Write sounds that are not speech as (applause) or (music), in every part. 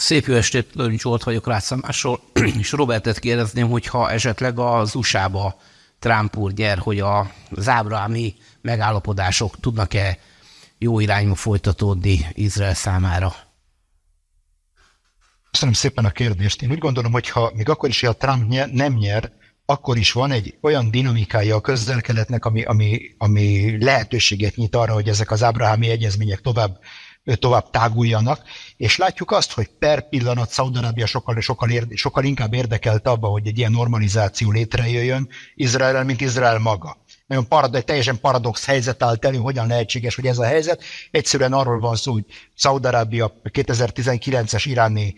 Szép jó estét, Lőn volt vagyok rátszámásról, (clears throat) és Robertet kérdezném, hogy ha esetleg az USA-ba Trump úr gyer, hogy a, az ábrámi megállapodások tudnak-e jó irányba folytatódni Izrael számára? Köszönöm szépen a kérdést. Én úgy gondolom, hogy ha még akkor is, ha Trump nyer, nem nyer, akkor is van egy olyan dinamikája a közelkeletnek, ami, ami, ami lehetőséget nyit arra, hogy ezek az ábrahámi egyezmények tovább tovább táguljanak, és látjuk azt, hogy per pillanat Szaudarabia sokkal, sokkal, érde, sokkal inkább érdekelt abba, hogy egy ilyen normalizáció létrejöjjön Izrael, mint Izrael maga. Nagyon parad, egy teljesen paradox helyzet állt elő, hogyan lehetséges, hogy ez a helyzet. Egyszerűen arról van szó, hogy Szaudarabia 2019-es iráni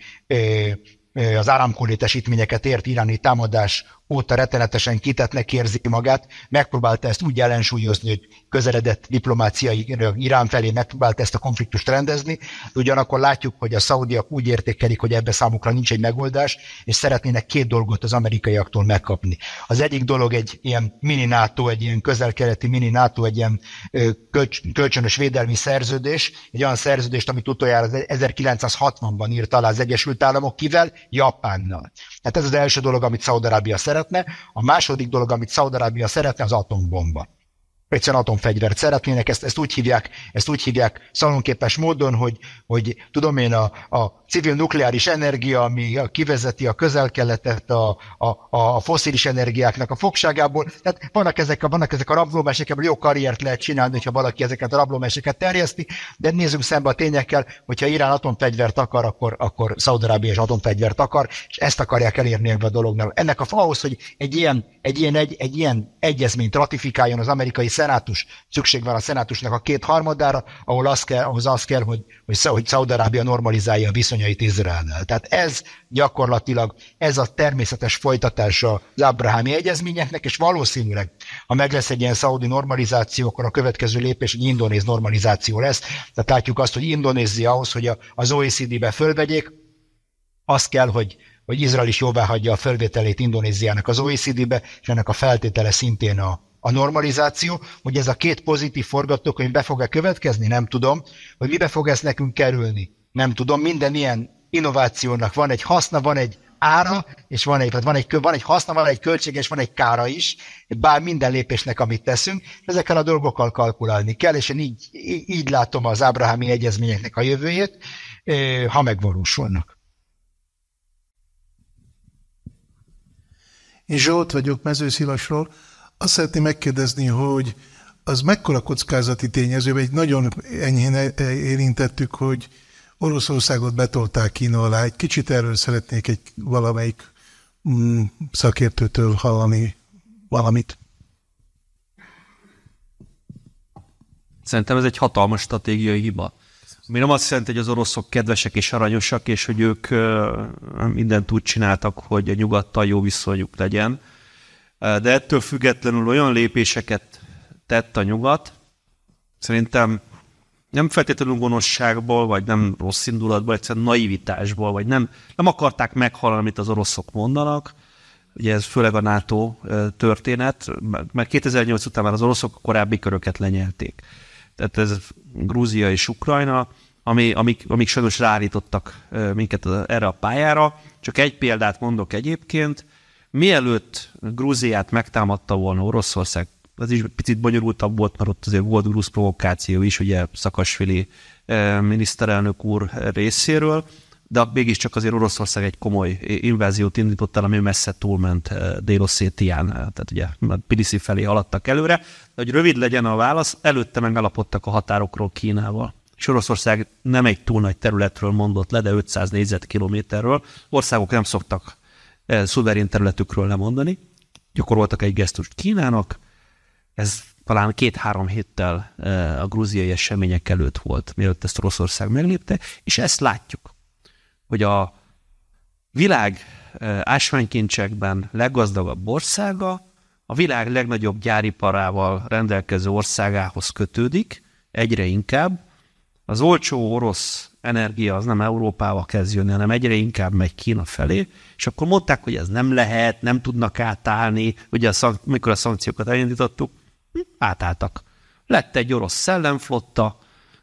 az áramkorlétesítményeket ért iráni támadás óta rettenetesen kitetnek érzi magát, megpróbálta ezt úgy ellensúlyozni, hogy közeledett diplomáciai Irán felé megpróbálta ezt a konfliktust rendezni, ugyanakkor látjuk, hogy a szaudiak úgy értékelik, hogy ebbe számukra nincs egy megoldás, és szeretnének két dolgot az amerikaiaktól megkapni. Az egyik dolog egy ilyen mini NATO, egy ilyen közel-keleti mini NATO, egy ilyen kölcsönös védelmi szerződés, egy olyan szerződést, amit utoljára 1960-ban e- írt alá az Egyesült Államok, kivel? Japánnal. Tehát ez az első dolog, amit Szaudarábia szeretne. A második dolog, amit Szaudarábia szeretne, az atombomba egyszerűen atomfegyvert szeretnének, ezt, ezt úgy hívják, ezt úgy hívják szalonképes módon, hogy, hogy tudom én, a, a civil nukleáris energia, ami kivezeti a közelkeletet a, a, a foszilis energiáknak a fogságából, tehát vannak ezek a, vannak ezek a rablómesek, ebből jó karriert lehet csinálni, ha valaki ezeket a rablómeseket terjeszti, de nézzünk szembe a tényekkel, hogyha Irán atomfegyvert akar, akkor, akkor Szaudarábia is atomfegyvert akar, és ezt akarják elérni ebben a dolognál. Ennek a ahhoz, hogy egy ilyen, egy ilyen, egy, egy ilyen egyezményt ratifikáljon az amerikai szenátus, szükség van a szenátusnak a két harmadára, ahol az kell, ahhoz az kell, hogy, hogy, hogy Szaudarábia normalizálja a viszonyait Izraelnel. Tehát ez gyakorlatilag, ez a természetes folytatása az Abrahami egyezményeknek, és valószínűleg, ha meg lesz egy ilyen szaudi normalizáció, akkor a következő lépés egy indonéz normalizáció lesz. Tehát látjuk azt, hogy Indonézia ahhoz, hogy az OECD-be fölvegyék, az kell, hogy hogy Izrael is jóvá hagyja a felvételét Indonéziának az OECD-be, és ennek a feltétele szintén a, a normalizáció, hogy ez a két pozitív forgatókönyv be fog-e következni, nem tudom, hogy mibe fog ez nekünk kerülni, nem tudom. Minden ilyen innovációnak van egy haszna, van egy ára, és van egy, tehát van egy, van egy haszna, van egy költség, és van egy kára is, bár minden lépésnek, amit teszünk, ezekkel a dolgokkal kalkulálni kell, és én így, így látom az ábrahámi egyezményeknek a jövőjét, ha megvalósulnak. Én Zsolt vagyok Mezőszilasról. Azt szeretném megkérdezni, hogy az mekkora kockázati tényező, egy nagyon enyhén érintettük, hogy Oroszországot betolták Kína alá. Egy kicsit erről szeretnék egy valamelyik mm, szakértőtől hallani valamit. Szerintem ez egy hatalmas stratégiai hiba. Ami nem azt jelenti, hogy az oroszok kedvesek és aranyosak, és hogy ők mindent úgy csináltak, hogy a nyugattal jó viszonyuk legyen, de ettől függetlenül olyan lépéseket tett a nyugat, szerintem nem feltétlenül gonoszságból, vagy nem rossz indulatból, egyszerűen naivitásból, vagy nem, nem akarták meghalni, amit az oroszok mondanak, ugye ez főleg a NATO történet, mert 2008 után már az oroszok korábbi köröket lenyelték. Tehát ez Grúzia és Ukrajna, ami, amik, amik sajnos ráállítottak minket erre a pályára. Csak egy példát mondok egyébként, Mielőtt Grúziát megtámadta volna Oroszország, az is picit bonyolultabb volt, mert ott azért volt grúz provokáció is, ugye Szakasvili eh, miniszterelnök úr részéről, de mégiscsak azért Oroszország egy komoly inváziót indított el, ami messze túlment eh, dél eh, tehát ugye Piliszi felé haladtak előre. De hogy rövid legyen a válasz, előtte megalapodtak a határokról Kínával. És Oroszország nem egy túl nagy területről mondott le, de 500 négyzetkilométerről. Országok nem szoktak Eh, szuverén területükről lemondani. Gyakoroltak egy gesztust Kínának, ez talán két-három héttel eh, a grúziai események előtt volt, mielőtt ezt Oroszország meglépte, és ezt látjuk, hogy a világ eh, ásványkincsekben leggazdagabb országa a világ legnagyobb gyáriparával rendelkező országához kötődik, egyre inkább. Az olcsó orosz energia az nem Európába kezd jönni, hanem egyre inkább megy Kína felé, és akkor mondták, hogy ez nem lehet, nem tudnak átállni, ugye a szank- mikor a szankciókat elindítottuk, hm, átálltak. Lett egy orosz szellemflotta,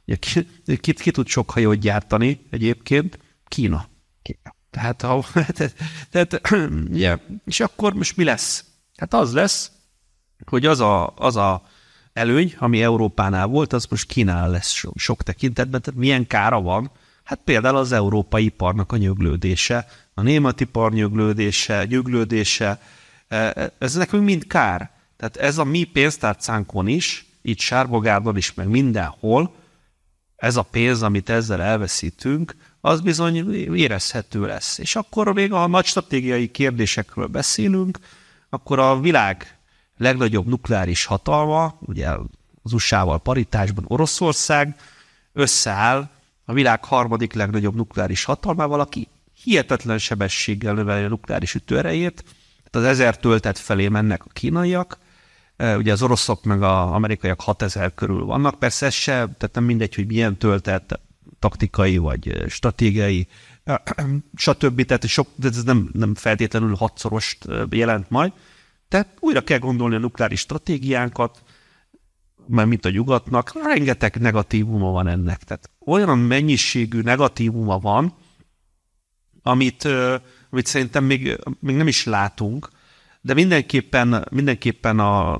ugye ki, ki, ki tud sok hajót gyártani egyébként? Kína. Kína. Tehát, ha, (clears throat) tehát, tehát (clears throat) yeah. és akkor most mi lesz? Hát az lesz, hogy az a, az a előny, ami Európánál volt, az most Kínál lesz sok, sok tekintetben, tehát milyen kára van? Hát például az európai iparnak a nyöglődése, a német ipar nyöglődése, nyöglődése, e, e, ez nekünk mind kár. Tehát ez a mi pénztárcánkon is, itt Sárbogárdon is, meg mindenhol, ez a pénz, amit ezzel elveszítünk, az bizony érezhető lesz. És akkor még, ha nagy stratégiai kérdésekről beszélünk, akkor a világ legnagyobb nukleáris hatalma, ugye az USA-val paritásban Oroszország, összeáll a világ harmadik legnagyobb nukleáris hatalmával, aki hihetetlen sebességgel növeli a nukleáris ütőerejét, tehát az ezer töltet felé mennek a kínaiak, e, ugye az oroszok meg az amerikaiak 6000 körül vannak, persze ez se, tehát nem mindegy, hogy milyen töltet, taktikai vagy stratégiai, e, (clears throat) stb. Tehát sok, de ez nem, nem feltétlenül hatszorost e, jelent majd, tehát újra kell gondolni a nukleáris stratégiánkat, mert mint a nyugatnak, rengeteg negatívuma van ennek. Tehát olyan mennyiségű negatívuma van, amit, amit szerintem még, még nem is látunk, de mindenképpen, mindenképpen a,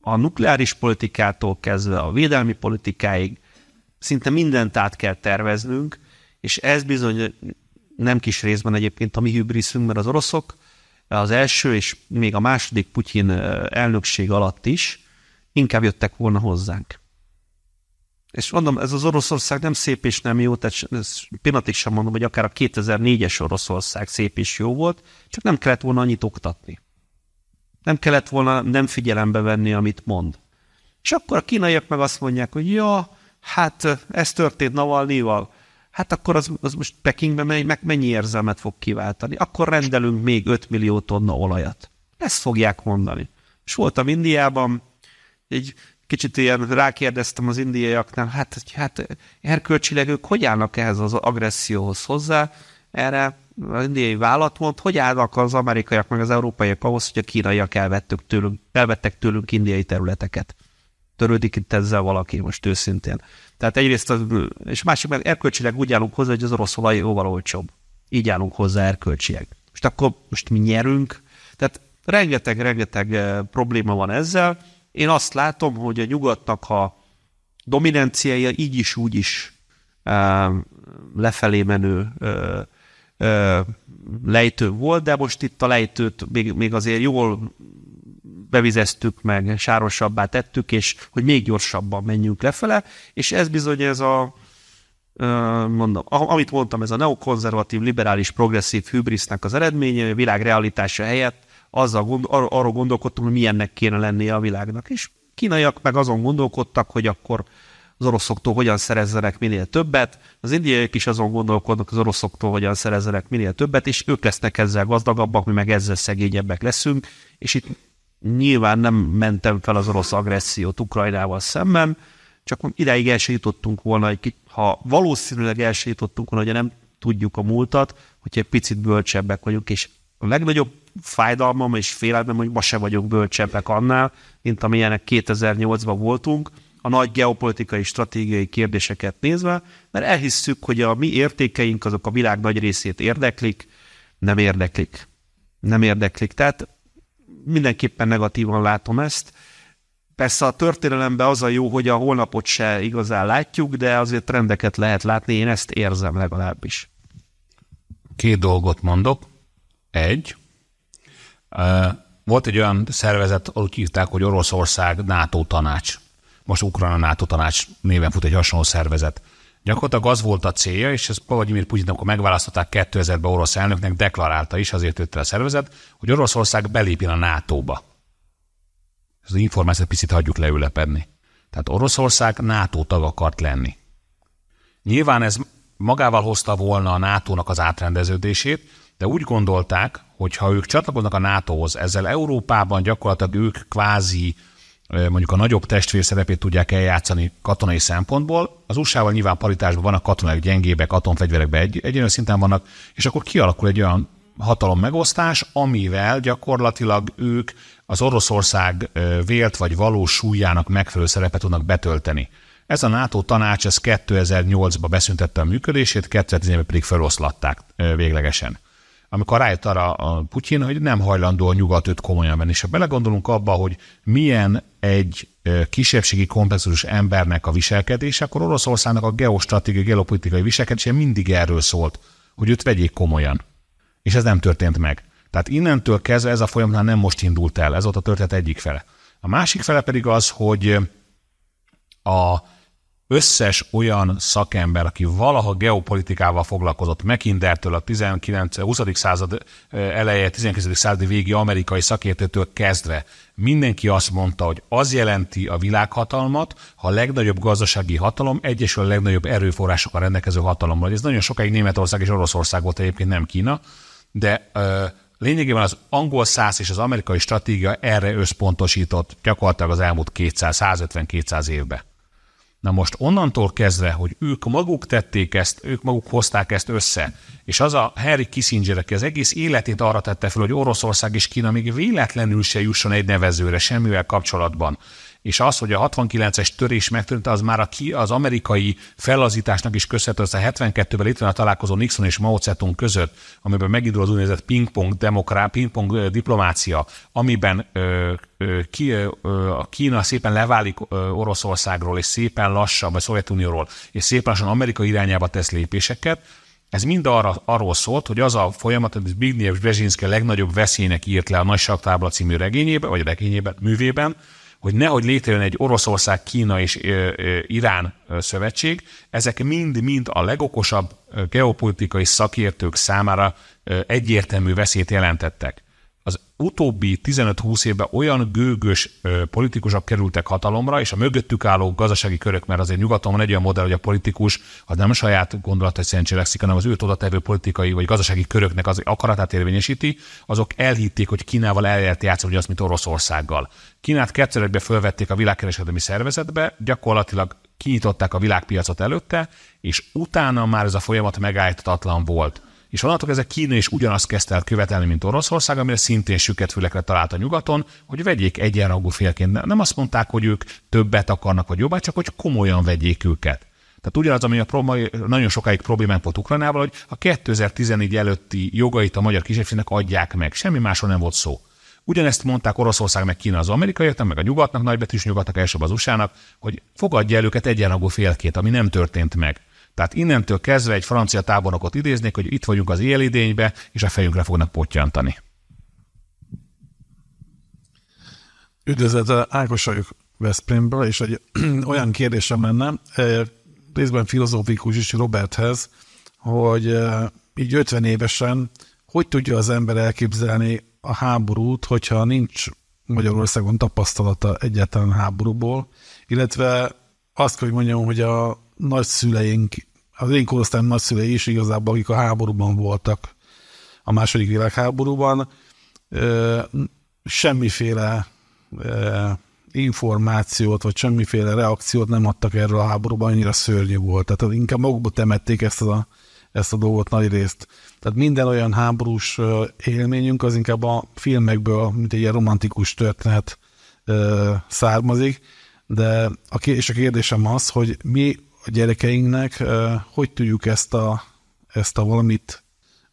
a nukleáris politikától kezdve a védelmi politikáig szinte mindent át kell terveznünk, és ez bizony nem kis részben egyébként a mi hibriszünk, mert az oroszok az első és még a második Putyin elnökség alatt is inkább jöttek volna hozzánk. És mondom, ez az Oroszország nem szép és nem jó, tehát pillanatig sem mondom, hogy akár a 2004-es Oroszország szép és jó volt, csak nem kellett volna annyit oktatni. Nem kellett volna nem figyelembe venni, amit mond. És akkor a kínaiak meg azt mondják, hogy ja, hát ez történt Navalnyival, hát akkor az, az most Pekingbe megy, meg mennyi érzelmet fog kiváltani. Akkor rendelünk még 5 millió tonna olajat. Ezt fogják mondani. És voltam Indiában, egy kicsit ilyen rákérdeztem az indiaiaknál, hát, hát erkölcsileg ők hogy állnak ehhez az agresszióhoz hozzá, erre az indiai vállat mond, hogy állnak az amerikaiak meg az európaiak ahhoz, hogy a kínaiak elvettek tőlünk, elvettek tőlünk indiai területeket törődik itt ezzel valaki most őszintén. Tehát egyrészt, az, és másik meg erkölcsileg úgy állunk hozzá, hogy az orosz olaj jóval olcsóbb. Így állunk hozzá erkölcsileg. Most akkor most mi nyerünk. Tehát rengeteg-rengeteg eh, probléma van ezzel. Én azt látom, hogy a nyugatnak a dominanciája így is, úgy is eh, lefelé menő eh, lejtő volt, de most itt a lejtőt még, még azért jól bevizeztük meg, sárosabbá tettük, és hogy még gyorsabban menjünk lefele, és ez bizony ez a mondom, amit mondtam, ez a neokonzervatív, liberális, progresszív hübrisznek az eredménye, a világ realitása helyett azzal gond, ar- arról gondolkodtunk, hogy milyennek kéne lennie a világnak. És kínaiak meg azon gondolkodtak, hogy akkor az oroszoktól hogyan szerezzenek minél többet, az indiaiak is azon gondolkodnak, az oroszoktól hogyan szerezzenek minél többet, és ők lesznek ezzel gazdagabbak, mi meg ezzel szegényebbek leszünk, és itt nyilván nem mentem fel az orosz agressziót Ukrajnával szemben, csak ideig el jutottunk volna, ha valószínűleg el jutottunk volna, hogy nem tudjuk a múltat, hogyha egy picit bölcsebbek vagyunk, és a legnagyobb fájdalmam és félelmem, hogy ma se vagyunk bölcsebbek annál, mint amilyenek 2008-ban voltunk, a nagy geopolitikai stratégiai kérdéseket nézve, mert elhisszük, hogy a mi értékeink azok a világ nagy részét érdeklik, nem érdeklik. Nem érdeklik. Tehát mindenképpen negatívan látom ezt. Persze a történelemben az a jó, hogy a holnapot se igazán látjuk, de azért trendeket lehet látni, én ezt érzem legalábbis. Két dolgot mondok. Egy, volt egy olyan szervezet, úgy hívták, hogy Oroszország NATO tanács. Most Ukrajna NATO tanács néven fut egy hasonló szervezet Gyakorlatilag az volt a célja, és ezt Vladimir Putyin, amikor megválasztották 2000-ben orosz elnöknek, deklarálta is, azért jött el a szervezet, hogy Oroszország belépjen a NATO-ba. Ez az információt picit hagyjuk leülepedni. Tehát Oroszország NATO tag akart lenni. Nyilván ez magával hozta volna a NATO-nak az átrendeződését, de úgy gondolták, hogy ha ők csatlakoznak a NATO-hoz, ezzel Európában gyakorlatilag ők kvázi mondjuk a nagyobb testvér szerepét tudják eljátszani katonai szempontból. Az USA-val nyilván paritásban vannak katonák gyengébbek, atomfegyverekben egy, egyenlő szinten vannak, és akkor kialakul egy olyan hatalom megosztás, amivel gyakorlatilag ők az Oroszország vélt vagy valós súlyának megfelelő szerepet tudnak betölteni. Ez a NATO tanács ez 2008-ban beszüntette a működését, 2010-ben pedig feloszlatták véglegesen amikor rájött arra a Putyin, hogy nem hajlandó a nyugat őt komolyan venni. És ha belegondolunk abba, hogy milyen egy kisebbségi komplexus embernek a viselkedése, akkor Oroszországnak a geostratégiai, geopolitikai viselkedése mindig erről szólt, hogy őt vegyék komolyan. És ez nem történt meg. Tehát innentől kezdve ez a folyamat nem most indult el, ez volt a történet egyik fele. A másik fele pedig az, hogy a összes olyan szakember, aki valaha geopolitikával foglalkozott, Mekindertől a 19. 20. század eleje, 19. századi végi amerikai szakértőtől kezdve, mindenki azt mondta, hogy az jelenti a világhatalmat, ha a legnagyobb gazdasági hatalom egyesül a legnagyobb erőforrásokkal rendelkező hatalommal. Ez nagyon sokáig Németország és Oroszország volt egyébként, nem Kína, de ö, lényegében az angol száz és az amerikai stratégia erre összpontosított gyakorlatilag az elmúlt 200-150-200 évben. Na most onnantól kezdve, hogy ők maguk tették ezt, ők maguk hozták ezt össze, és az a Harry Kissinger, aki az egész életét arra tette fel, hogy Oroszország és Kína még véletlenül se jusson egy nevezőre semmivel kapcsolatban, és az, hogy a 69-es törés megtörtént, az már a ki, az amerikai fellazításnak is köszönhető, az a 72-ben van a találkozó Nixon és Mao Zedong között, amiben megindul az úgynevezett pingpong demokrá, pingpong diplomácia, amiben ö, ö, ki, ö, a Kína szépen leválik ö, Oroszországról, és szépen lassan, vagy Szovjetunióról, és szépen lassan Amerika irányába tesz lépéseket, ez mind arra, arról szólt, hogy az a folyamat, amit Zbigniew Brzezinski a legnagyobb veszélynek írt le a Nagy Saktábla című regényében, vagy regényében, művében, hogy nehogy létrejön egy Oroszország, Kína és Irán szövetség, ezek mind-mind a legokosabb geopolitikai szakértők számára egyértelmű veszélyt jelentettek az utóbbi 15-20 évben olyan gőgös politikusok kerültek hatalomra, és a mögöttük álló gazdasági körök, mert azért nyugaton van egy olyan modell, hogy a politikus az nem a saját gondolatai szerint cselekszik, hanem az őt oda tevő politikai vagy gazdasági köröknek az akaratát érvényesíti, azok elhitték, hogy Kínával el lehet játszani azt, mint Oroszországgal. Kínát kettőrekbe fölvették a világkereskedelmi szervezetbe, gyakorlatilag kinyitották a világpiacot előtte, és utána már ez a folyamat megállítatlan volt és onnantól ezek Kína is ugyanazt kezdte el követelni, mint Oroszország, amire szintén süket fülekre talált a nyugaton, hogy vegyék egyenrangú félként. Nem azt mondták, hogy ők többet akarnak, vagy jobban, csak hogy komolyan vegyék őket. Tehát ugyanaz, ami a probléma, nagyon sokáig problémánk volt Ukrajnával, hogy a 2014 előtti jogait a magyar kisebbségnek adják meg. Semmi másról nem volt szó. Ugyanezt mondták Oroszország, meg Kína az amerikaiaknak, meg a nyugatnak, nagybetűs nyugatnak, elsőbb az usa hogy fogadja el őket egyenrangú félkét, ami nem történt meg. Tehát innentől kezdve egy francia tábornokot idéznék, hogy itt vagyunk az élidénybe, és a fejünkre fognak potyantani. Üdvözlet, Ákos vagyok Veszprémből, és egy (clears throat) olyan kérdésem lenne, eh, részben filozófikus is Roberthez, hogy eh, így 50 évesen hogy tudja az ember elképzelni a háborút, hogyha nincs Magyarországon tapasztalata egyetlen háborúból, illetve azt kell, hogy mondjam, hogy a nagyszüleink az én korosztályom nagyszülei is igazából, akik a háborúban voltak, a második világháborúban, semmiféle információt, vagy semmiféle reakciót nem adtak erről a háborúban, annyira szörnyű volt. Tehát inkább magukba temették ezt a, ezt a dolgot nagy részt. Tehát minden olyan háborús élményünk az inkább a filmekből, mint egy ilyen romantikus történet származik, de a, és a kérdésem az, hogy mi a gyerekeinknek, hogy tudjuk ezt a, ezt a valamit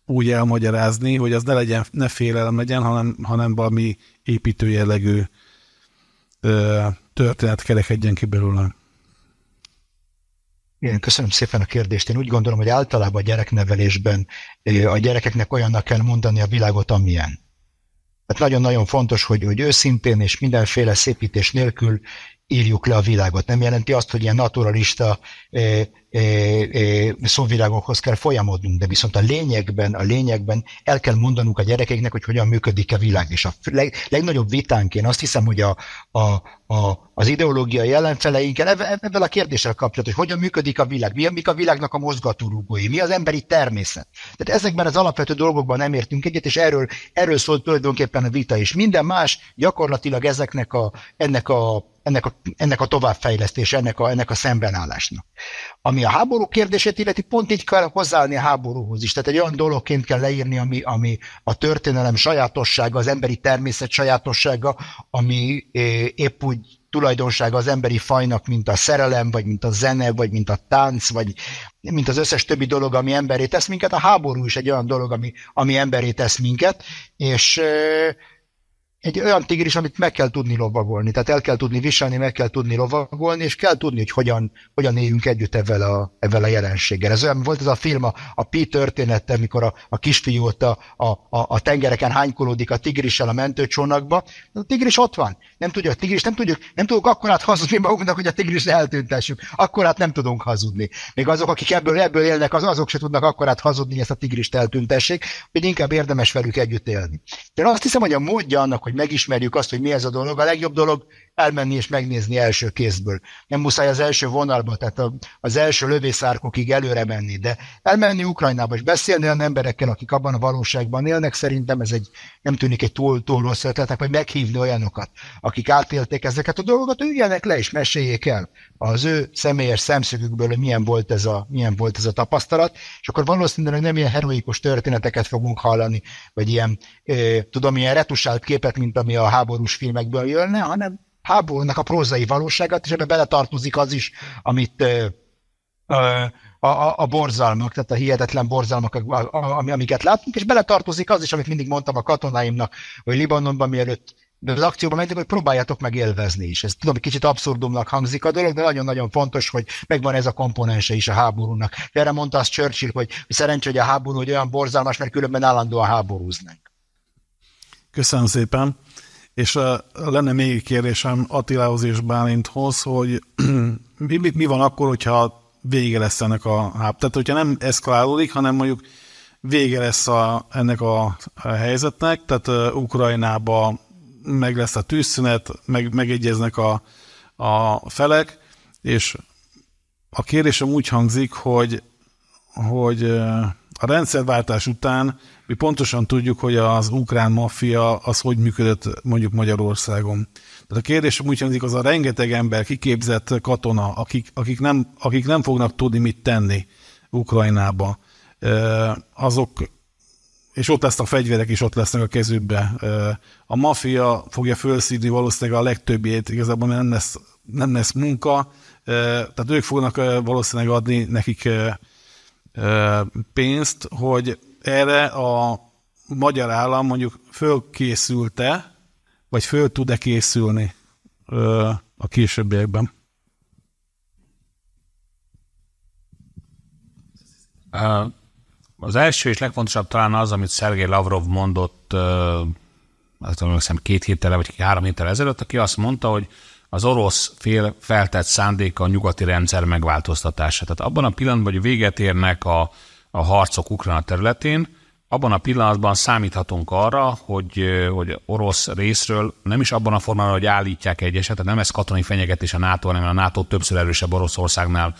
úgy elmagyarázni, hogy az ne legyen, ne félelem legyen, hanem, hanem valami építő jellegű történet kerekedjen ki belőle. Igen, köszönöm szépen a kérdést. Én úgy gondolom, hogy általában a gyereknevelésben a gyerekeknek olyannak kell mondani a világot, amilyen. Hát nagyon-nagyon fontos, hogy, hogy őszintén és mindenféle szépítés nélkül írjuk le a világot. Nem jelenti azt, hogy ilyen naturalista eh, eh, eh, szóvilágokhoz kell folyamodnunk, de viszont a lényegben, a lényegben el kell mondanunk a gyerekeknek, hogy hogyan működik a világ. És a leg, legnagyobb vitánk, én azt hiszem, hogy a, a, a, az ideológiai ellenfeleinkkel ebben a kérdéssel kapcsolatban, hogy hogyan működik a világ, mi, mik a világnak a mozgatórugói, mi az emberi természet. Tehát ezekben az alapvető dolgokban nem értünk egyet, és erről, erről szólt tulajdonképpen a vita is. Minden más gyakorlatilag ezeknek a, ennek a ennek a, ennek a továbbfejlesztése, ennek a, ennek a szembenállásnak. Ami a háború kérdését illeti, pont így kell hozzáállni a háborúhoz is. Tehát egy olyan dologként kell leírni, ami, ami a történelem sajátossága, az emberi természet sajátossága, ami épp úgy tulajdonsága az emberi fajnak, mint a szerelem, vagy mint a zene, vagy mint a tánc, vagy mint az összes többi dolog, ami emberé tesz minket. A háború is egy olyan dolog, ami, ami emberé tesz minket, és egy olyan tigris, amit meg kell tudni lovagolni, tehát el kell tudni viselni, meg kell tudni lovagolni, és kell tudni, hogy hogyan, hogyan éljünk együtt ezzel a, ezzel a jelenséggel. Ez olyan volt ez a film, a, a Pi története, amikor a, a ott a, a, a, tengereken hánykolódik a tigrissel a mentőcsónakba. A tigris ott van. Nem tudja, a tigris nem tudjuk, nem tudunk akkor át hazudni magunknak, hogy a tigris eltüntessük. Akkor át nem tudunk hazudni. Még azok, akik ebből, ebből élnek, az, azok se tudnak akkor át hazudni, hogy ezt a tigrist eltüntessék, hogy inkább érdemes velük együtt élni. De azt hiszem, hogy a módja annak, hogy megismerjük azt, hogy mi ez a dolog. A legjobb dolog elmenni és megnézni első kézből. Nem muszáj az első vonalba, tehát a, az első lövészárkokig előre menni, de elmenni Ukrajnába és beszélni olyan emberekkel, akik abban a valóságban élnek, szerintem ez egy, nem tűnik egy túl, túl rossz ötletnek, vagy meghívni olyanokat, akik átélték ezeket a dolgokat, üljenek le és meséljék el az ő személyes szemszögükből, hogy milyen volt ez a, milyen volt ez a tapasztalat, és akkor valószínűleg nem ilyen heroikus történeteket fogunk hallani, vagy ilyen, eh, tudom, ilyen retusált képet, mint ami a háborús filmekből jönne, hanem háborúnak a prózai valóságát, és ebbe beletartozik az is, amit ö, a, a, a borzalmak, tehát a hihetetlen borzalmak, ami, amiket látunk, és beletartozik az is, amit mindig mondtam a katonáimnak, hogy Libanonban mielőtt de az akcióban mentek, hogy próbáljátok meg élvezni is. Ez tudom, kicsit abszurdumnak hangzik a dolog, de nagyon-nagyon fontos, hogy megvan ez a komponense is a háborúnak. Erre mondta azt Churchill, hogy szerencsé, hogy a háború hogy olyan borzalmas, mert különben állandóan háborúznak. Köszönöm szépen. És uh, lenne még egy kérdésem Attilához és Bálinthoz, hogy (clears throat) mi, mi, mi van akkor, hogyha vége lesz ennek a háp? Tehát, hogyha nem eszkalálódik, hanem mondjuk vége lesz a, ennek a, a helyzetnek, tehát uh, Ukrajnába meg lesz a tűzszünet, meg, megegyeznek a, a felek, és a kérdésem úgy hangzik, hogy, hogy uh, a rendszerváltás után mi pontosan tudjuk, hogy az ukrán maffia az hogy működött mondjuk Magyarországon. Tehát a kérdés úgy hangzik, az a rengeteg ember, kiképzett katona, akik, akik, nem, akik nem fognak tudni mit tenni Ukrajnába, azok, és ott lesz a fegyverek is ott lesznek a kezükbe. A maffia fogja felszívni valószínűleg a legtöbbjét, igazából nem lesz, nem lesz munka, tehát ők fognak valószínűleg adni nekik pénzt, hogy erre a magyar állam mondjuk fölkészülte, vagy föl tud-e készülni a későbbiekben? Az első és legfontosabb talán az, amit Szergej Lavrov mondott, hát azt hiszem két héttel vagy három héttel ezelőtt, aki azt mondta, hogy az orosz fél feltett szándéka a nyugati rendszer megváltoztatása. Tehát abban a pillanatban, hogy véget érnek a, a harcok Ukrajna területén, abban a pillanatban számíthatunk arra, hogy, hogy orosz részről nem is abban a formában, hogy állítják egy esetet, nem ez katonai fenyegetés a NATO, hanem a NATO többször erősebb Oroszországnál,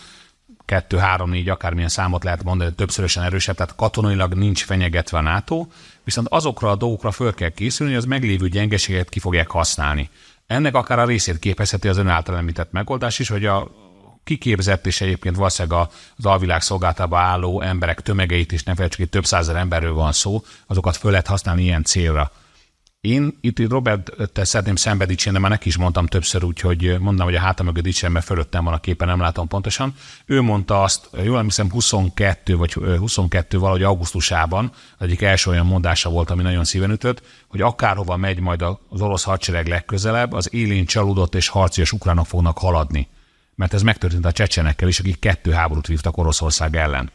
kettő, három, négy, akármilyen számot lehet mondani, többszörösen erősebb, tehát katonailag nincs fenyegetve a NATO, viszont azokra a dolgokra föl kell készülni, hogy az meglévő gyengeséget ki fogják használni. Ennek akár a részét képezheti az ön által említett megoldás is, hogy a kiképzett és egyébként valószínűleg az alvilág szolgáltába álló emberek tömegeit is, nem felejtsük, hogy több százer emberről van szó, azokat föl lehet használni ilyen célra. Én itt Robert te szeretném szembe dicsérni, mert neki is mondtam többször úgy, hogy mondtam, hogy a hátam mögött dicsérni, mert fölöttem van a képen, nem látom pontosan. Ő mondta azt, jól emlékszem 22 vagy 22 valahogy augusztusában, az egyik első olyan mondása volt, ami nagyon szíven ütött, hogy akárhova megy majd az orosz hadsereg legközelebb, az élén csalódott és harcias ukránok fognak haladni. Mert ez megtörtént a csecsenekkel is, akik kettő háborút vívtak Oroszország ellen.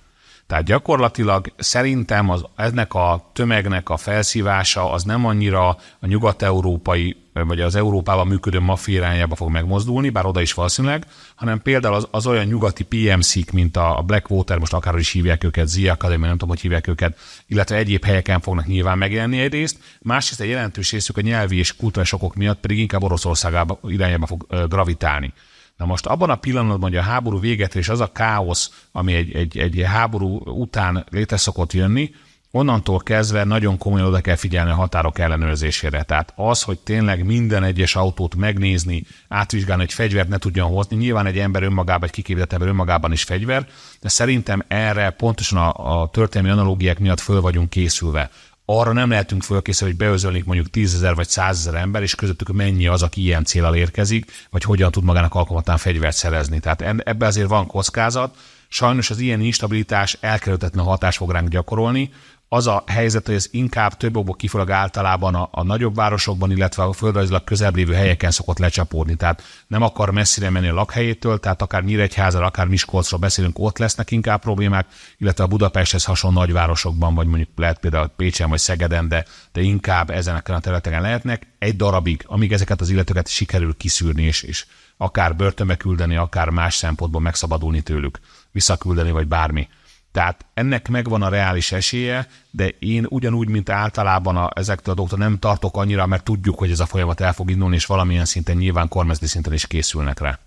Tehát gyakorlatilag szerintem az, ennek a tömegnek a felszívása az nem annyira a nyugat-európai vagy az Európában működő maffia irányába fog megmozdulni, bár oda is valószínűleg, hanem például az, az olyan nyugati PMC-k, mint a Blackwater, most akár is hívják őket, Z Academy, nem tudom, hogy hívják őket, illetve egyéb helyeken fognak nyilván megjelenni egyrészt, másrészt egy jelentős részük a nyelvi és kultúrás okok miatt pedig inkább Oroszországába irányába fog gravitálni. Na most abban a pillanatban, hogy a háború véget és az a káosz, ami egy, egy, egy háború után léte szokott jönni, onnantól kezdve nagyon komolyan oda kell figyelni a határok ellenőrzésére. Tehát az, hogy tényleg minden egyes autót megnézni, átvizsgálni, hogy fegyvert ne tudjon hozni, nyilván egy ember önmagában, egy kiképzett ember önmagában is fegyver, de szerintem erre pontosan a, a történelmi analógiák miatt föl vagyunk készülve arra nem lehetünk fölkészülni, hogy beözönlik mondjuk 10 ezer vagy 100 ezer ember, és közöttük mennyi az, aki ilyen célral érkezik, vagy hogyan tud magának alkalmatlan fegyvert szerezni. Tehát ebbe azért van kockázat, sajnos az ilyen instabilitás elkerülhetetlen hatást fog ránk gyakorolni, az a helyzet, hogy ez inkább több okból kifolyag általában a, a nagyobb városokban, illetve a földrajzilag közebb lévő helyeken szokott lecsapódni. Tehát nem akar messzire menni a lakhelyétől, tehát akár Nyíregyházára, akár Miskolcról beszélünk, ott lesznek inkább problémák, illetve a Budapesthez hasonló nagyvárosokban, vagy mondjuk lehet például Pécsen vagy Szegeden, de, de inkább ezeneken a területeken lehetnek egy darabig, amíg ezeket az illetőket sikerül kiszűrni, és, és akár börtönbe küldeni, akár más szempontból megszabadulni tőlük, visszaküldeni, vagy bármi tehát ennek megvan a reális esélye, de én ugyanúgy, mint általában a, ezektől a dolgoktól nem tartok annyira, mert tudjuk, hogy ez a folyamat el fog indulni, és valamilyen szinten nyilván kormányzati szinten is készülnek rá.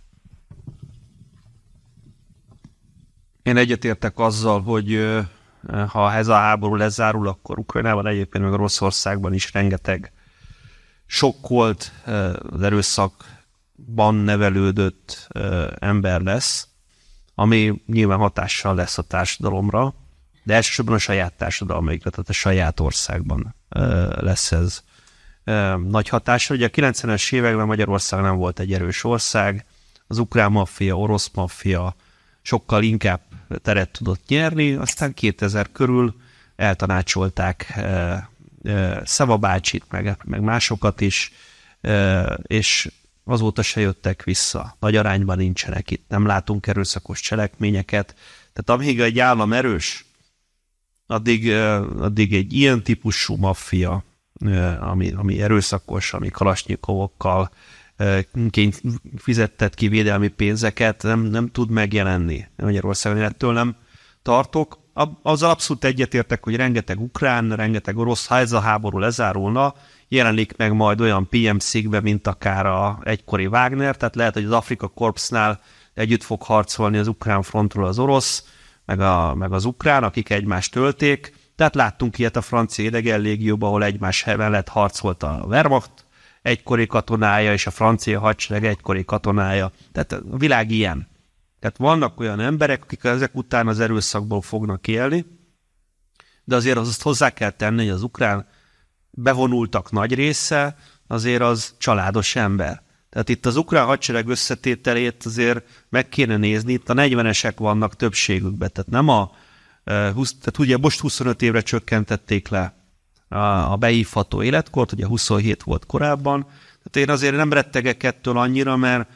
Én egyetértek azzal, hogy ha ez a háború lezárul, akkor Ukrajnában egyébként meg Oroszországban is rengeteg sokkolt az erőszakban nevelődött ember lesz, ami nyilván hatással lesz a társadalomra, de elsősorban a saját társadalmaikra, tehát a saját országban lesz ez nagy hatása. Ugye a 90-es években Magyarország nem volt egy erős ország, az ukrán maffia, orosz maffia sokkal inkább teret tudott nyerni, aztán 2000 körül eltanácsolták Szava bácsit, meg, meg másokat is, és azóta se jöttek vissza. Nagy arányban nincsenek itt, nem látunk erőszakos cselekményeket. Tehát amíg egy állam erős, addig, addig egy ilyen típusú maffia, ami, ami erőszakos, ami kalasnyikovokkal kényt fizettet ki védelmi pénzeket, nem, nem tud megjelenni Magyarországon. Én ettől nem tartok azzal abszolút egyetértek, hogy rengeteg ukrán, rengeteg orosz, ha ez a háború lezárulna, jelenik meg majd olyan PM szigbe, mint akár a egykori Wagner, tehát lehet, hogy az Afrika Korpsnál együtt fog harcolni az ukrán frontról az orosz, meg, a, meg az ukrán, akik egymást tölték. Tehát láttunk ilyet a francia légióban, ahol egymás mellett harcolt a Wehrmacht egykori katonája és a francia hadsereg egykori katonája. Tehát a világ ilyen. Tehát vannak olyan emberek, akik ezek után az erőszakból fognak élni, de azért azt hozzá kell tenni, hogy az ukrán bevonultak nagy része, azért az családos ember. Tehát itt az ukrán hadsereg összetételét azért meg kéne nézni, itt a 40-esek vannak többségükben, tehát nem a, tehát ugye most 25 évre csökkentették le a beívható életkort, ugye 27 volt korábban, tehát én azért nem rettegek ettől annyira, mert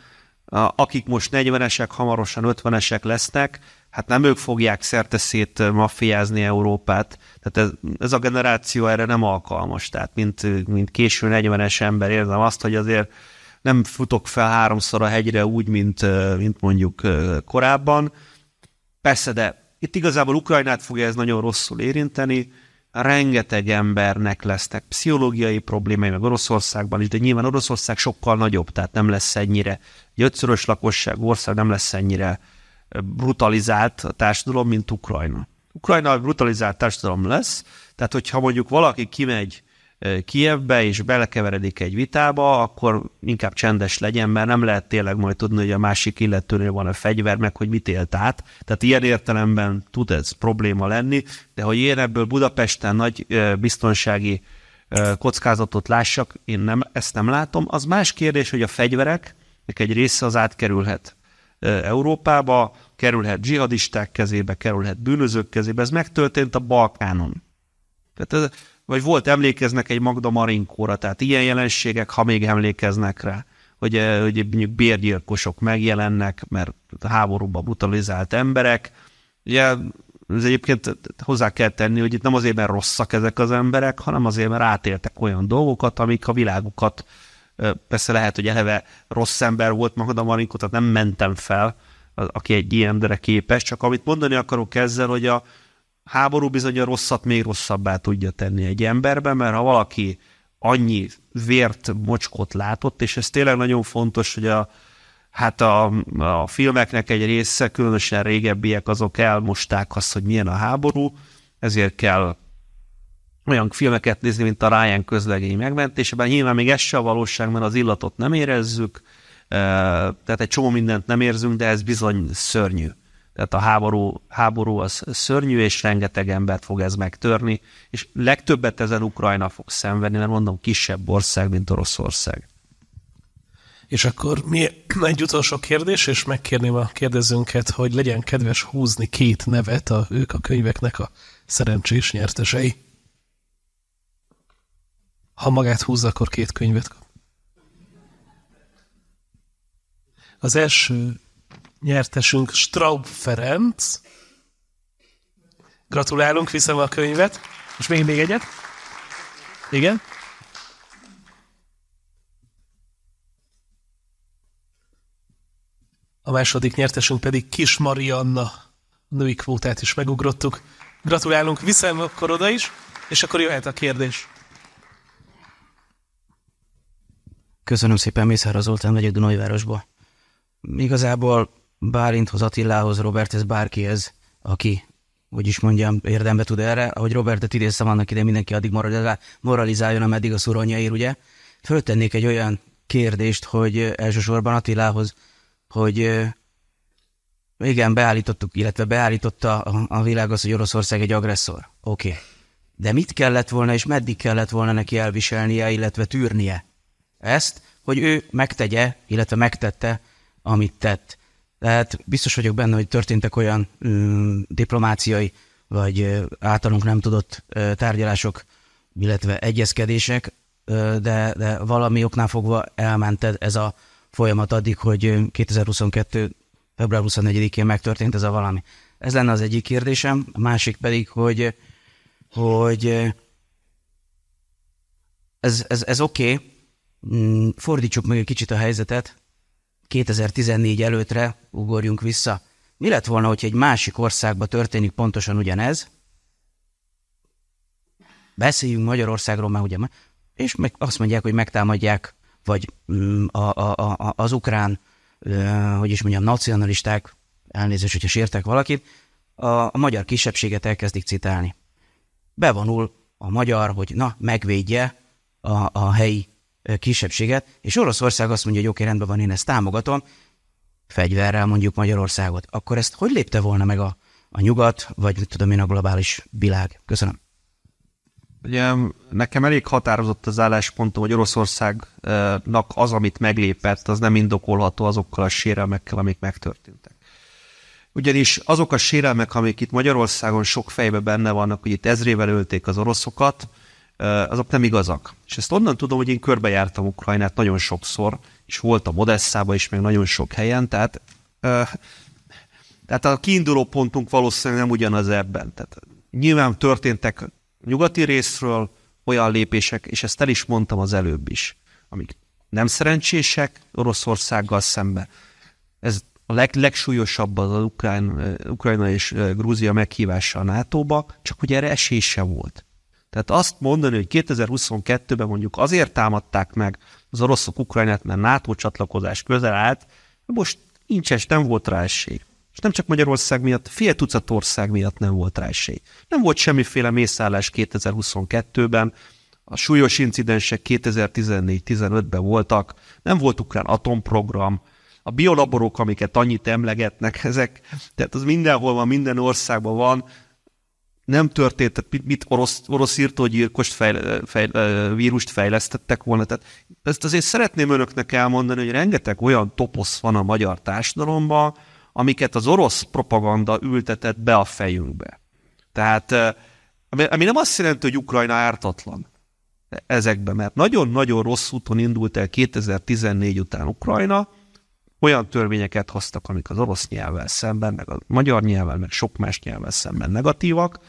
akik most 40-esek, hamarosan 50-esek lesznek, hát nem ők fogják szerte szét maffiázni Európát. Tehát ez, ez a generáció erre nem alkalmas. Tehát mint, mint késő 40-es ember érzem azt, hogy azért nem futok fel háromszor a hegyre úgy, mint, mint mondjuk korábban. Persze, de itt igazából Ukrajnát fogja ez nagyon rosszul érinteni, rengeteg embernek lesznek pszichológiai problémái, meg Oroszországban is, de nyilván Oroszország sokkal nagyobb, tehát nem lesz ennyire, egy ötszörös lakosság ország nem lesz ennyire brutalizált a társadalom, mint Ukrajna. Ukrajna brutalizált társadalom lesz, tehát hogyha mondjuk valaki kimegy Kievbe, és belekeveredik egy vitába, akkor inkább csendes legyen, mert nem lehet tényleg majd tudni, hogy a másik illetőnél van a fegyver, meg hogy mit élt át. Tehát ilyen értelemben tud ez probléma lenni, de hogy én ebből Budapesten nagy biztonsági kockázatot lássak, én nem, ezt nem látom. Az más kérdés, hogy a fegyverek, egy része az átkerülhet Európába, kerülhet zsihadisták kezébe, kerülhet bűnözők kezébe. Ez megtörtént a Balkánon. Tehát ez, vagy volt, emlékeznek egy Magda Marinkóra, tehát ilyen jelenségek, ha még emlékeznek rá, hogy, eh, hogy mondjuk bérgyilkosok megjelennek, mert háborúban brutalizált emberek. Ugye ez egyébként hozzá kell tenni, hogy itt nem azért, mert rosszak ezek az emberek, hanem azért, mert átéltek olyan dolgokat, amik a világukat, eh, persze lehet, hogy eleve rossz ember volt Magda Marinkó, tehát nem mentem fel, aki egy ilyen képes, csak amit mondani akarok ezzel, hogy a, háború bizony a rosszat még rosszabbá tudja tenni egy emberben, mert ha valaki annyi vért, mocskot látott, és ez tényleg nagyon fontos, hogy a, hát a, a filmeknek egy része, különösen régebbiek, azok elmosták azt, hogy milyen a háború, ezért kell olyan filmeket nézni, mint a Ryan közlegény megmentésében. Nyilván még ez sem a valóság, mert az illatot nem érezzük, eh, tehát egy csomó mindent nem érzünk, de ez bizony szörnyű. Tehát a háború, háború az szörnyű, és rengeteg embert fog ez megtörni, és legtöbbet ezen Ukrajna fog szenvedni, mert mondom, kisebb ország, mint Oroszország. És akkor mi egy utolsó kérdés, és megkérném a kérdezőnket, hogy legyen kedves húzni két nevet, a, ők a könyveknek a szerencsés nyertesei. Ha magát húzza, akkor két könyvet kap. Az első nyertesünk Straub Ferenc. Gratulálunk, viszem a könyvet. Most még, még egyet. Igen. A második nyertesünk pedig Kis Marianna. Női kvótát is megugrottuk. Gratulálunk, viszem akkor oda is, és akkor jöhet a kérdés. Köszönöm szépen, Mészára Zoltán vagyok Dunajvárosból. Igazából Bálinthoz, Attilához, Roberthez, bárkihez, aki hogy is mondjam, érdembe tud erre, ahogy Robertet idéztem annak ide, mindenki addig moralizáljon, ameddig a szurony ér, ugye? Föltennék egy olyan kérdést, hogy elsősorban Attilához, hogy igen, beállítottuk, illetve beállította a, a világ az, hogy Oroszország egy agresszor. Oké. Okay. De mit kellett volna, és meddig kellett volna neki elviselnie, illetve tűrnie ezt, hogy ő megtegye, illetve megtette, amit tett. Tehát biztos vagyok benne, hogy történtek olyan um, diplomáciai vagy általunk nem tudott tárgyalások, illetve egyezkedések, de, de valami oknál fogva elmented ez a folyamat addig, hogy 2022. február 24-én megtörtént ez a valami. Ez lenne az egyik kérdésem, a másik pedig, hogy, hogy ez, ez, ez oké, okay. Mm, fordítsuk meg egy kicsit a helyzetet, 2014 előttre ugorjunk vissza. Mi lett volna, hogy egy másik országban történik pontosan ugyanez? Beszéljünk Magyarországról már, ugye? És meg azt mondják, hogy megtámadják, vagy mm, a, a, a, az ukrán, hogy is mondjam, nacionalisták, elnézést, hogyha sértek valakit, a, a magyar kisebbséget elkezdik citálni. Bevonul a magyar, hogy na, megvédje a, a helyi kisebbséget, és Oroszország azt mondja, hogy oké, okay, rendben van, én ezt támogatom, fegyverrel mondjuk Magyarországot, akkor ezt hogy lépte volna meg a, a nyugat, vagy mit tudom én, a globális világ? Köszönöm. Ugye nekem elég határozott az álláspontom, hogy Oroszországnak az, amit meglépett, az nem indokolható azokkal a sérelmekkel, amik megtörténtek. Ugyanis azok a sérelmek, amik itt Magyarországon sok fejbe benne vannak, hogy itt ezrével ölték az oroszokat, azok nem igazak. És ezt onnan tudom, hogy én körbejártam Ukrajnát nagyon sokszor, és volt a Odesszában is, meg nagyon sok helyen, tehát, tehát a kiinduló pontunk valószínűleg nem ugyanaz ebben. Tehát nyilván történtek nyugati részről olyan lépések, és ezt el is mondtam az előbb is, amik nem szerencsések Oroszországgal szemben. Ez a leg, legsúlyosabb az, az Ukrajna és Grúzia meghívása a NATO-ba, csak hogy erre esély sem volt. Tehát azt mondani, hogy 2022-ben mondjuk azért támadták meg az oroszok Ukrajnát, mert NATO csatlakozás közel állt, most és nem volt rá esély. És nem csak Magyarország miatt, fél tucat ország miatt nem volt rá esély. Nem volt semmiféle mészállás 2022-ben, a súlyos incidensek 2014-15-ben voltak, nem volt ukrán atomprogram, a biolaborok, amiket annyit emlegetnek (laughs) ezek, tehát az mindenhol van, minden országban van, nem történt, tehát mit, mit orosz, orosz írtógyilkost fejl fejl vírust fejlesztettek volna. Tehát ezt azért szeretném önöknek elmondani, hogy rengeteg olyan toposz van a magyar társadalomban, amiket az orosz propaganda ültetett be a fejünkbe. Tehát ami nem azt jelenti, hogy Ukrajna ártatlan ezekben, mert nagyon-nagyon rossz úton indult el 2014 után Ukrajna, olyan törvényeket hoztak, amik az orosz nyelvvel szemben, meg a magyar nyelvvel, meg sok más nyelvvel szemben negatívak,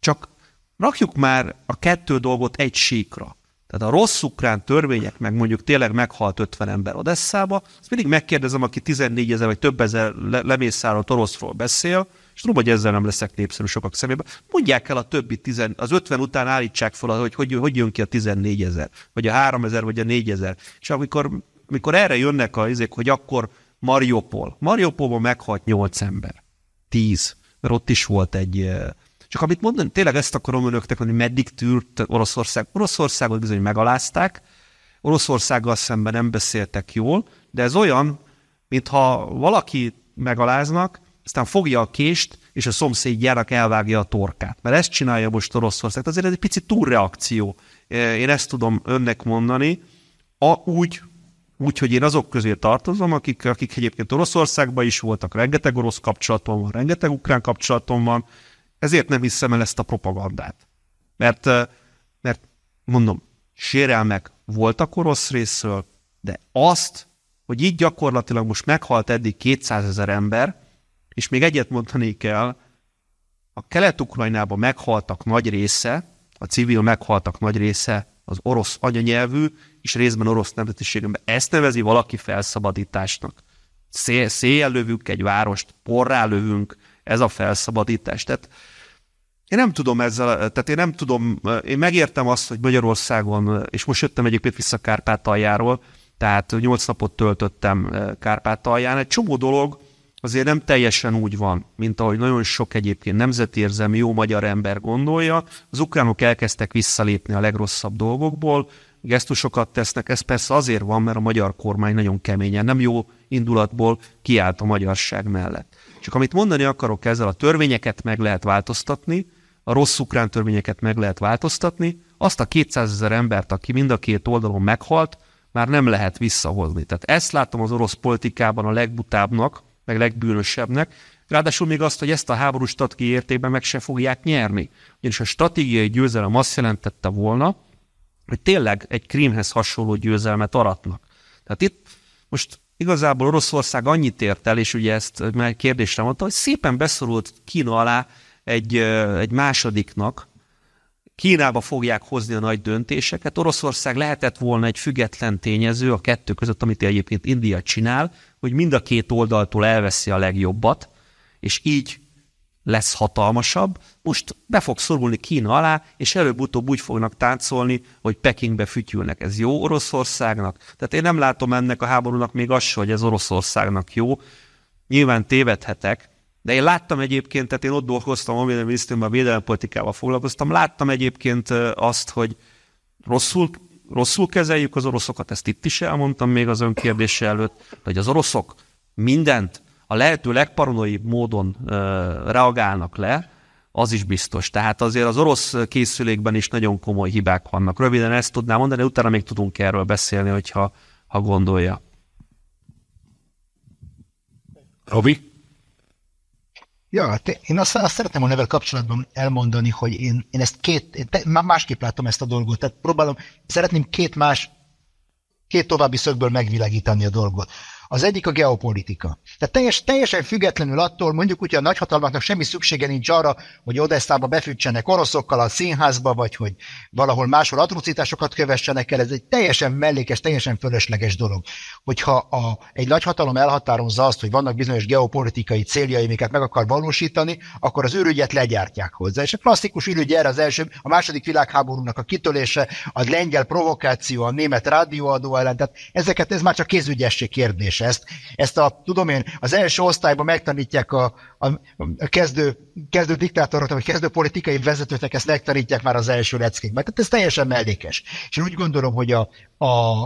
csak rakjuk már a kettő dolgot egy síkra. Tehát a rossz ukrán törvények, meg mondjuk tényleg meghalt 50 ember Odesszába, ezt mindig megkérdezem, aki 14 ezer vagy több ezer lemészárolt oroszról beszél, és tudom, hogy ezzel nem leszek népszerű sokak szemében. Mondják el a többi, tizen, az 50 után állítsák fel, hogy, hogy hogy jön ki a 14 ezer, vagy a 3 ezer, vagy a 4 ezer. És amikor mikor erre jönnek a izék, hogy akkor Mariupol. Mariupolban meghalt nyolc ember. Tíz. Mert ott is volt egy... Csak amit mondani, tényleg ezt akarom önöknek mondani, meddig tűrt Oroszország. Oroszországot bizony megalázták, Oroszországgal szemben nem beszéltek jól, de ez olyan, mintha valaki megaláznak, aztán fogja a kést, és a szomszéd gyárak elvágja a torkát. Mert ezt csinálja most Oroszország. Azért ez egy picit túlreakció. Én ezt tudom önnek mondani. A, úgy, Úgyhogy én azok közé tartozom, akik, akik egyébként Oroszországban is voltak, rengeteg orosz kapcsolatom van, rengeteg ukrán kapcsolatom van, ezért nem hiszem el ezt a propagandát. Mert, mert mondom, sérelmek voltak orosz részről, de azt, hogy így gyakorlatilag most meghalt eddig 200 ezer ember, és még egyet mondanék el, a kelet-ukrajnában meghaltak nagy része, a civil meghaltak nagy része az orosz anyanyelvű, és részben orosz nemzetiségűben. Ezt nevezi valaki felszabadításnak. Szél széjjel lövünk egy várost, porrá lövünk, ez a felszabadítás. Tehát én nem tudom ezzel, tehát én nem tudom, én megértem azt, hogy Magyarországon, és most jöttem egyébként vissza Kárpátaljáról, tehát nyolc napot töltöttem Kárpátalján, egy csomó dolog, azért nem teljesen úgy van, mint ahogy nagyon sok egyébként nemzetérzem jó magyar ember gondolja. Az ukránok elkezdtek visszalépni a legrosszabb dolgokból, gesztusokat tesznek, ez persze azért van, mert a magyar kormány nagyon keményen, nem jó indulatból kiállt a magyarság mellett. Csak amit mondani akarok ezzel, a törvényeket meg lehet változtatni, a rossz ukrán törvényeket meg lehet változtatni, azt a 200 ezer embert, aki mind a két oldalon meghalt, már nem lehet visszahozni. Tehát ezt látom az orosz politikában a legbutábbnak, meg legbűnösebbnek. Ráadásul még azt, hogy ezt a háború stratégiai értékben meg se fogják nyerni. Ugyanis a stratégiai győzelem azt jelentette volna, hogy tényleg egy krímhez hasonló győzelmet aratnak. Tehát itt most igazából Oroszország annyit ért el, és ugye ezt eh, már kérdésre mondta, hogy szépen beszorult Kína alá egy, eh, egy másodiknak, Kínába fogják hozni a nagy döntéseket. Oroszország lehetett volna egy független tényező a kettő között, amit egyébként India csinál, hogy mind a két oldaltól elveszi a legjobbat, és így lesz hatalmasabb, most be fog szorulni Kína alá, és előbb-utóbb úgy fognak táncolni, hogy Pekingbe fütyülnek. Ez jó Oroszországnak? Tehát én nem látom ennek a háborúnak még azt, hogy ez Oroszországnak jó. Nyilván tévedhetek, de én láttam egyébként, tehát én ott dolgoztam, a védelmi minisztériumban, a védelmi foglalkoztam, láttam egyébként azt, hogy rosszul rosszul kezeljük az oroszokat, ezt itt is elmondtam még az önkérdése előtt, de hogy az oroszok mindent a lehető legparanoibb módon ö, reagálnak le, az is biztos. Tehát azért az orosz készülékben is nagyon komoly hibák vannak. Röviden ezt tudnám mondani, utána még tudunk erről beszélni, hogyha ha gondolja. Robi? Ja, hát én azt, azt szeretném a nevel kapcsolatban elmondani, hogy én, én ezt két, én te, másképp látom ezt a dolgot, tehát próbálom, szeretném két más, két további szögből megvilágítani a dolgot. Az egyik a geopolitika. Tehát teljes, teljesen függetlenül attól, mondjuk úgy, hogy a nagyhatalmaknak semmi szüksége nincs arra, hogy Odesszába befűtsenek oroszokkal a színházba, vagy hogy valahol máshol atrocitásokat kövessenek el, ez egy teljesen mellékes, teljesen fölösleges dolog. Hogyha a, egy nagyhatalom elhatározza azt, hogy vannak bizonyos geopolitikai céljai, amiket meg akar valósítani, akkor az ürügyet legyártják hozzá. És a klasszikus ürügy erre az első, a második világháborúnak a kitölése, a lengyel provokáció, a német rádióadó ellen, tehát ezeket ez már csak kézügyesség kérdés fontos ezt. Ezt a, tudom én, az első osztályban megtanítják a, a, a kezdő, kezdő diktátorokat, vagy kezdő politikai vezetőtek, ezt megtanítják már az első leckékben. Tehát ez teljesen mellékes. És én úgy gondolom, hogy a, a,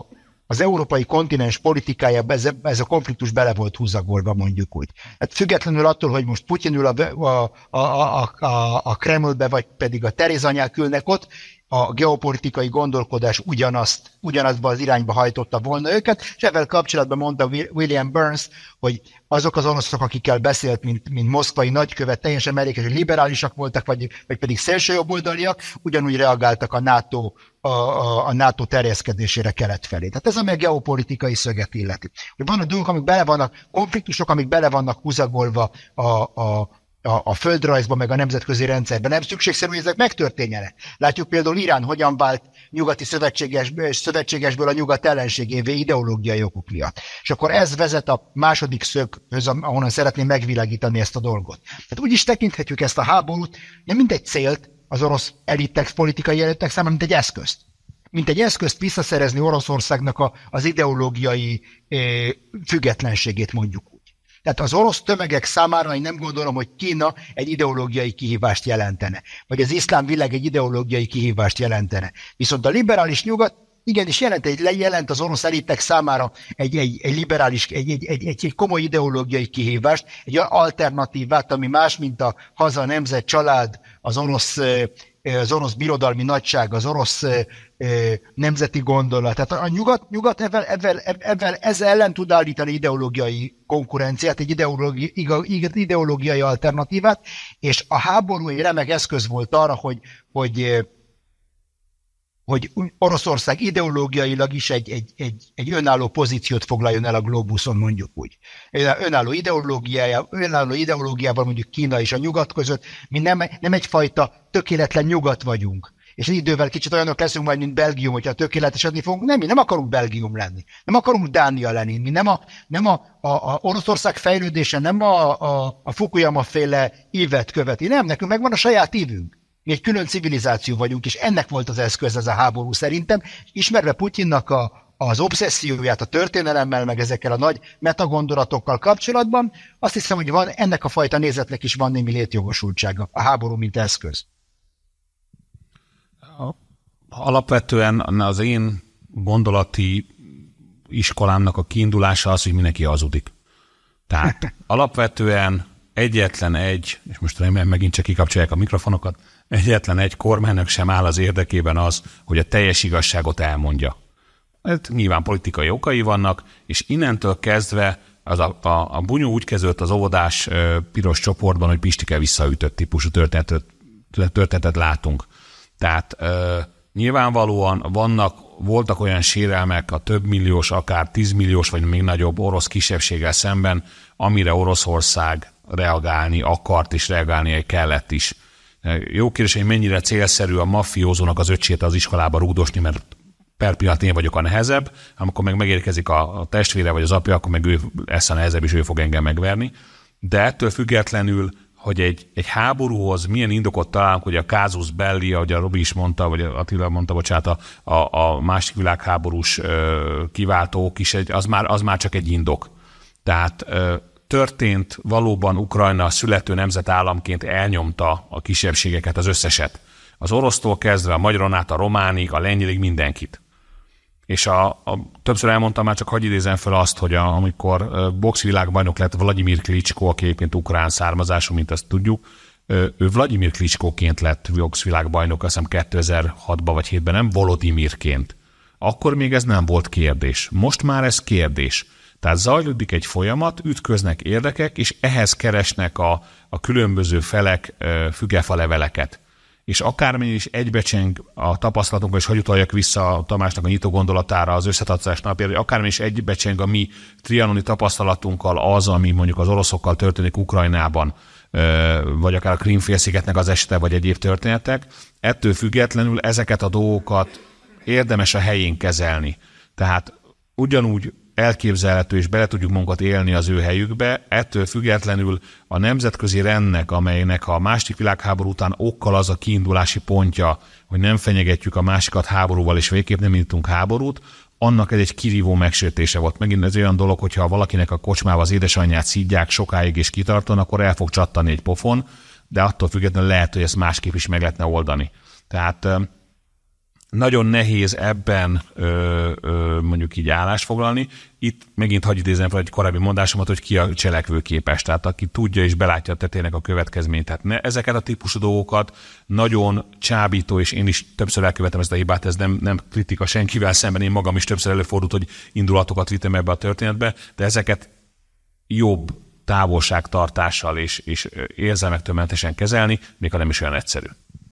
az európai kontinens politikája, ez, ez a konfliktus bele volt húzagolva, mondjuk úgy. Hát függetlenül attól, hogy most Putyin ül a, a, a, a, a Kremlbe, vagy pedig a Terezanyák ülnek ott, a geopolitikai gondolkodás ugyanazt, ugyanazba az irányba hajtotta volna őket, és ezzel kapcsolatban mondta William Burns, hogy azok az oroszok, akikkel beszélt, mint, mint moszkvai nagykövet, teljesen amerikai liberálisak voltak, vagy, vagy pedig szélsőjobboldaliak, ugyanúgy reagáltak a NATO, a, a, a NATO terjeszkedésére kelet felé. Tehát ez ami a geopolitikai szöget illeti. Hogy a dolgok, amik bele vannak, konfliktusok, amik bele vannak húzagolva a, a, a, a földrajzban, meg a nemzetközi rendszerben. Nem szükségszerű, hogy ezek megtörténjenek. Látjuk például Irán hogyan vált nyugati szövetségesből, szövetségesből a nyugat ellenségévé ideológiai okok miatt. És akkor ez vezet a második szöghöz, ahonnan szeretném megvilágítani ezt a dolgot. Tehát úgy is tekinthetjük ezt a háborút, nem mint egy célt az orosz elitek, politikai elitek számára, mint egy eszközt mint egy eszközt visszaszerezni Oroszországnak a, az ideológiai e, függetlenségét mondjuk tehát az orosz tömegek számára én nem gondolom, hogy Kína egy ideológiai kihívást jelentene, vagy az iszlám világ egy ideológiai kihívást jelentene. Viszont a liberális nyugat igenis jelent, egy, jelent az orosz elitek számára egy, egy, egy liberális, egy, egy, egy, egy, egy komoly ideológiai kihívást, egy alternatívát, ami más, mint a haza, nemzet, család, az orosz az orosz birodalmi nagyság, az orosz eh, eh, nemzeti gondolat. Tehát a nyugat, nyugat ebben, ebben, ebben ezzel ellen tud állítani ideológiai konkurenciát, egy ideológiai, ideológiai alternatívát, és a háború egy remek eszköz volt arra, hogy, hogy eh, hogy Oroszország ideológiailag is egy, egy, egy, egy önálló pozíciót foglaljon el a globuszon, mondjuk úgy. Önálló, ideológiája, önálló ideológiával mondjuk Kína és a nyugat között, mi nem, nem egyfajta tökéletlen nyugat vagyunk. És idővel kicsit olyanok leszünk majd, mint Belgium, hogyha tökéletesedni fogunk. Nem, mi nem akarunk Belgium lenni. Nem akarunk Dánia lenni. Mi nem a, nem a, a, a Oroszország fejlődése, nem a, a, a Fukuyama féle ívet követi. Nem, nekünk megvan a saját ívünk. Mi egy külön civilizáció vagyunk, és ennek volt az eszköz ez a háború szerintem. Ismerve Putyinnak a, az obszesszióját a történelemmel, meg ezekkel a nagy metagondolatokkal kapcsolatban, azt hiszem, hogy van ennek a fajta nézetnek is van némi létjogosultsága, a háború, mint eszköz. Alapvetően az én gondolati iskolámnak a kiindulása az, hogy mindenki hazudik. Tehát (laughs) alapvetően egyetlen egy, és most remélem megint csak kikapcsolják a mikrofonokat, Egyetlen egy kormánynak sem áll az érdekében az, hogy a teljes igazságot elmondja. Hát nyilván politikai okai vannak, és innentől kezdve az a, a, a bunyó úgy kezdődött az óvodás ö, piros csoportban, hogy Pistike visszaütött típusú történetet, történetet látunk. Tehát ö, nyilvánvalóan vannak, voltak olyan sérelmek a több milliós, akár tízmilliós, vagy még nagyobb orosz kisebbséggel szemben, amire Oroszország reagálni akart és reagálni kellett is. Jó kérdés, hogy mennyire célszerű a maffiózónak az öcsét az iskolába rúgdosni, mert per pillanat én vagyok a nehezebb, amikor meg megérkezik a, testvére vagy az apja, akkor meg ő lesz a nehezebb, és ő fog engem megverni. De ettől függetlenül, hogy egy, egy háborúhoz milyen indokot találunk, hogy a kázus belli, ahogy a Robi is mondta, vagy Attila mondta, bocsánat, a, a, a másik világháborús ö, kiváltók is, egy, az, már, az már csak egy indok. Tehát ö, történt, valóban Ukrajna születő nemzetállamként elnyomta a kisebbségeket, az összeset. Az orosztól kezdve, a magyaron át, a románig, a lengyelig mindenkit. És a, a többször elmondtam már, csak hagyj idézem fel azt, hogy a, amikor boxvilágbajnok lett Vladimir Klitschko, aki egyébként ukrán származású, mint azt tudjuk, ő Vladimir Klitschkoként lett boxvilágbajnok, azt hiszem 2006-ban vagy 7-ben, nem Volodimirként. Akkor még ez nem volt kérdés. Most már ez kérdés tehát zajlódik egy folyamat, ütköznek érdekek, és ehhez keresnek a, a különböző felek fügefa leveleket. És akármennyi is egybecseng a tapasztalatunkban, és hogy utaljak vissza a Tamásnak a nyitó gondolatára az összetartás napjára, hogy akármennyi is egybecseng a mi trianoni tapasztalatunkkal az, ami mondjuk az oroszokkal történik Ukrajnában, vagy akár a Krímfélszigetnek az esete, vagy egyéb történetek, ettől függetlenül ezeket a dolgokat érdemes a helyén kezelni. Tehát ugyanúgy elképzelhető, és bele tudjuk magunkat élni az ő helyükbe. Ettől függetlenül a nemzetközi rendnek, amelynek a második világháború után okkal az a kiindulási pontja, hogy nem fenyegetjük a másikat háborúval, és végképp nem indítunk háborút, annak ez egy kirívó megsértése volt. Megint ez olyan dolog, hogyha valakinek a kocsmába az édesanyját szidják sokáig és kitartanak, akkor el fog csattani egy pofon, de attól függetlenül lehet, hogy ezt másképp is meg lehetne oldani. Tehát nagyon nehéz ebben ö, ö, mondjuk így állást foglalni. Itt megint hagyj idézem fel egy korábbi mondásomat, hogy ki a cselekvőképes, tehát aki tudja és belátja a tetének a következményt. Tehát ne, ezeket a típusú dolgokat nagyon csábító, és én is többször elkövetem ezt a hibát, ez nem, nem kritika senkivel szemben, én magam is többször előfordult, hogy indulatokat vittem ebbe a történetbe, de ezeket jobb távolságtartással és, és érzelmektől mentesen kezelni, még ha nem is olyan egyszerű.